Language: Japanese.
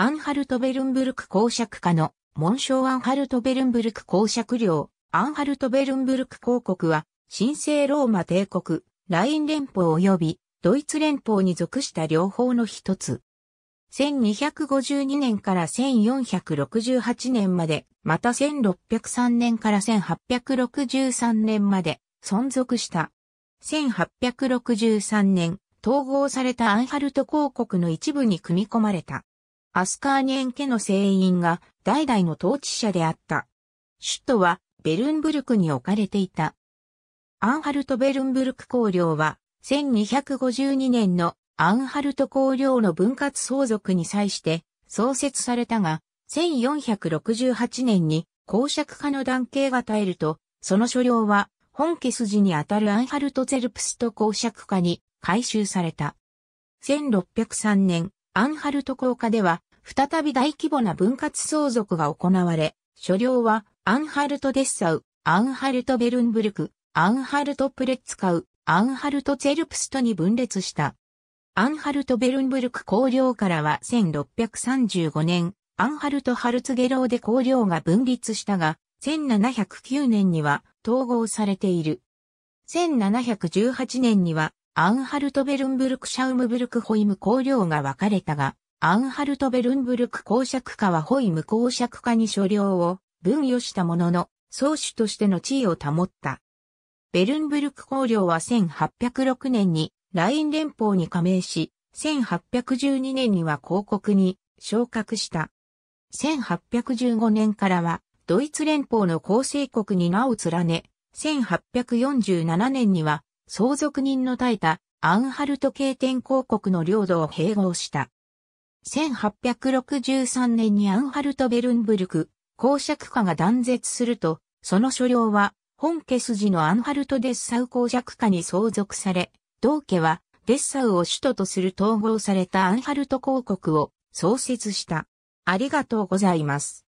アンハルトベルンブルク公爵家の紋章アンハルトベルンブルク公爵領、アンハルトベルンブルク公国は、神聖ローマ帝国、ライン連邦及びドイツ連邦に属した両方の一つ。1252年から1468年まで、また1603年から1863年まで存続した。1863年、統合されたアンハルト公国の一部に組み込まれた。アスカーニエン家の聖員が代々の統治者であった。首都はベルンブルクに置かれていた。アンハルト・ベルンブルク公領は1252年のアンハルト公領の分割相続に際して創設されたが、1468年に公爵家の男系が絶えると、その所領は本家筋にあたるアンハルト・ゼルプスト公爵家に改修された。1603年、アンハルト公家では再び大規模な分割相続が行われ、所領はアンハルト・デッサウ、アンハルト・ベルンブルク、アンハルト・プレッツカウ、アンハルト・ツェルプストに分裂した。アンハルト・ベルンブルク公領からは1635年、アンハルト・ハルツゲローで公領が分立したが、1709年には統合されている。1718年にはアンハルト・ベルンブルク・シャウムブルク・ホイム公領が分かれたが、アンハルト・ベルンブルク公爵家はホイム公爵家に所領を分与したものの、宗主としての地位を保った。ベルンブルク公領は1806年にライン連邦に加盟し、1812年には広告に昇格した。1815年からはドイツ連邦の構成国に名を連ね、1847年には相続人の耐えたアンハルト系天公国の領土を併合した。1863年にアンハルト・ベルンブルク、公爵家が断絶すると、その所領は、本家筋のアンハルト・デッサウ公爵家に相続され、同家は、デッサウを首都とする統合されたアンハルト公国を創設した。ありがとうございます。